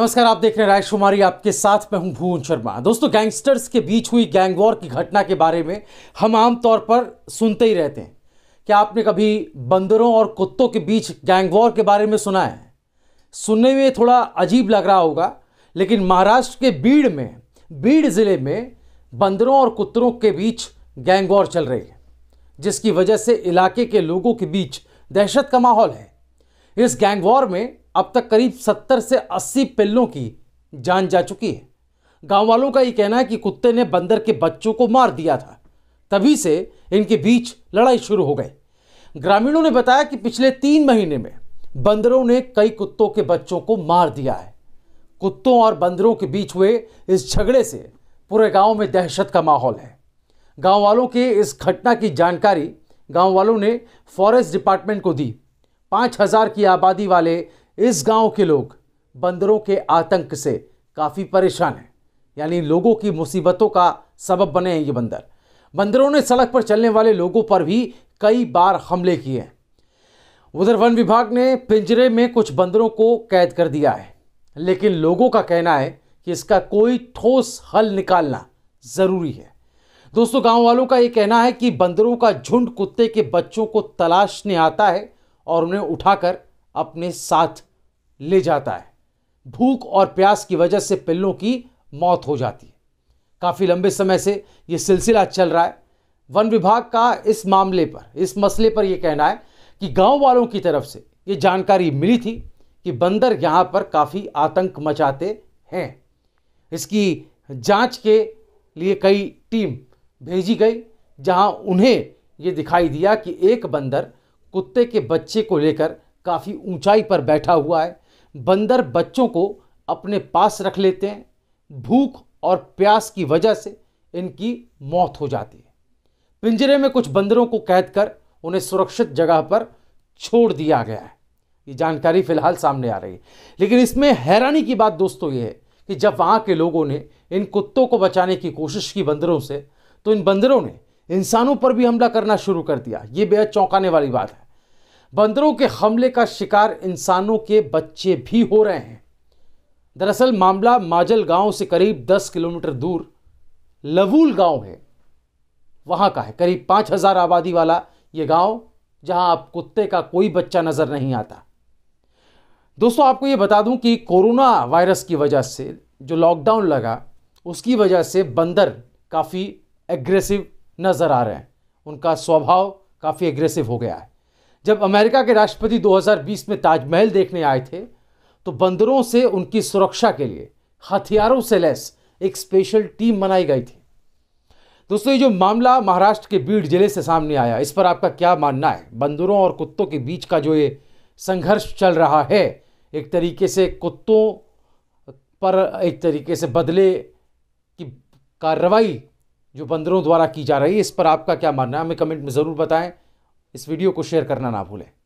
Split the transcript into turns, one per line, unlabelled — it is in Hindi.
नमस्कार आप देख रहे हैं कुमारी आपके साथ मैं हूं भुवन शर्मा दोस्तों गैंगस्टर्स के बीच हुई गैंग वॉर की घटना के बारे में हम आमतौर पर सुनते ही रहते हैं क्या आपने कभी बंदरों और कुत्तों के बीच गैंग वॉर के बारे में सुना है सुनने में थोड़ा अजीब लग रहा होगा लेकिन महाराष्ट्र के बीड़ में बीड़ ज़िले में बंदरों और कुत्तों के बीच गैंग वॉर चल रही है जिसकी वजह से इलाके के लोगों के बीच दहशत का माहौल है इस गैंग वॉर में अब तक करीब 70 से 80 पिल्लों की जान जा चुकी है गांव वालों का ये कहना है कि कुत्ते ने बंदर के बच्चों को मार दिया था तभी से इनके बीच लड़ाई शुरू हो गई ग्रामीणों ने बताया कि पिछले तीन महीने में बंदरों ने कई कुत्तों के बच्चों को मार दिया है कुत्तों और बंदरों के बीच हुए इस झगड़े से पूरे गांव में दहशत का माहौल है गांव वालों के इस घटना की जानकारी गांव वालों ने फॉरेस्ट डिपार्टमेंट को दी पाँच हज़ार की आबादी वाले इस गांव के लोग बंदरों के आतंक से काफ़ी परेशान हैं यानी लोगों की मुसीबतों का सबब बने हैं ये बंदर बंदरों ने सड़क पर चलने वाले लोगों पर भी कई बार हमले किए हैं उधर वन विभाग ने पिंजरे में कुछ बंदरों को कैद कर दिया है लेकिन लोगों का कहना है कि इसका कोई ठोस हल निकालना ज़रूरी है दोस्तों गांव वालों का ये कहना है कि बंदरों का झुंड कुत्ते के बच्चों को तलाशने आता है और उन्हें उठाकर अपने साथ ले जाता है भूख और प्यास की वजह से पिल्लों की मौत हो जाती है काफ़ी लंबे समय से ये सिलसिला चल रहा है वन विभाग का इस मामले पर इस मसले पर यह कहना है कि गांव वालों की तरफ से ये जानकारी मिली थी कि बंदर यहाँ पर काफ़ी आतंक मचाते हैं इसकी जांच के लिए कई टीम भेजी गई जहां उन्हें ये दिखाई दिया कि एक बंदर कुत्ते के बच्चे को लेकर काफ़ी ऊंचाई पर बैठा हुआ है बंदर बच्चों को अपने पास रख लेते हैं भूख और प्यास की वजह से इनकी मौत हो जाती है पिंजरे में कुछ बंदरों को कैद कर उन्हें सुरक्षित जगह पर छोड़ दिया गया है ये जानकारी फिलहाल सामने आ रही है लेकिन इसमें हैरानी की बात दोस्तों ये है कि जब वहाँ के लोगों ने इन कुत्तों को बचाने की कोशिश की बंदरों से तो इन बंदरों ने इंसानों पर भी हमला करना शुरू कर दिया ये बेहद चौंकाने वाली बात है बंदरों के हमले का शिकार इंसानों के बच्चे भी हो रहे हैं दरअसल मामला माजल गांव से करीब 10 किलोमीटर दूर लवूल गांव है वहां का है करीब 5000 आबादी वाला ये गांव जहां आप कुत्ते का कोई बच्चा नज़र नहीं आता दोस्तों आपको ये बता दूं कि कोरोना वायरस की वजह से जो लॉकडाउन लगा उसकी वजह से बंदर काफ़ी एग्रेसिव नज़र आ रहे हैं उनका स्वभाव काफ़ी एग्रेसिव हो गया है जब अमेरिका के राष्ट्रपति 2020 में ताजमहल देखने आए थे तो बंदरों से उनकी सुरक्षा के लिए हथियारों से लैस एक स्पेशल टीम बनाई गई थी दोस्तों ये जो मामला महाराष्ट्र के बीड जिले से सामने आया इस पर आपका क्या मानना है बंदरों और कुत्तों के बीच का जो ये संघर्ष चल रहा है एक तरीके से कुत्तों पर एक तरीके से बदले की कार्रवाई जो बंदरों द्वारा की जा रही है इस पर आपका क्या मानना है हमें कमेंट में ज़रूर बताएं इस वीडियो को शेयर करना ना भूलें